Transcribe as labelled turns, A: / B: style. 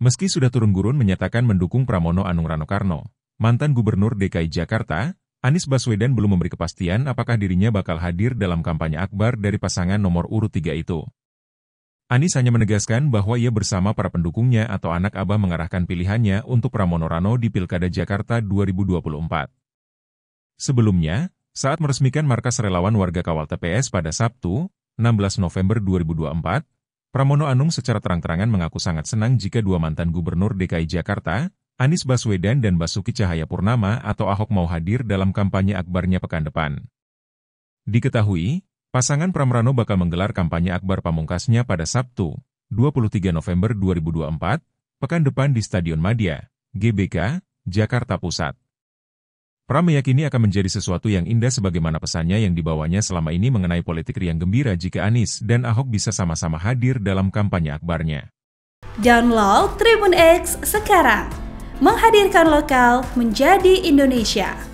A: Meski sudah turun-gurun menyatakan mendukung Pramono Anung Rano Karno, mantan Gubernur DKI Jakarta, Anies Baswedan belum memberi kepastian apakah dirinya bakal hadir dalam kampanye akbar dari pasangan nomor urut tiga itu. Anies hanya menegaskan bahwa ia bersama para pendukungnya atau anak abah mengarahkan pilihannya untuk Pramono Rano di Pilkada Jakarta 2024. Sebelumnya, saat meresmikan markas relawan warga kawal TPS pada Sabtu, 16 November 2024, Pramono Anung secara terang-terangan mengaku sangat senang jika dua mantan gubernur DKI Jakarta, Anies Baswedan dan Basuki Cahayapurnama atau Ahok mau hadir dalam kampanye akbarnya pekan depan. Diketahui, pasangan Pramrano bakal menggelar kampanye akbar pamungkasnya pada Sabtu, 23 November 2024, pekan depan di Stadion Madia, GBK, Jakarta Pusat. Pram meyakini akan menjadi sesuatu yang indah sebagaimana pesannya yang dibawanya selama ini mengenai politik riang gembira jika Anies dan Ahok bisa sama-sama hadir dalam kampanye akbarnya.
B: Download Tribun X sekarang, menghadirkan lokal menjadi Indonesia.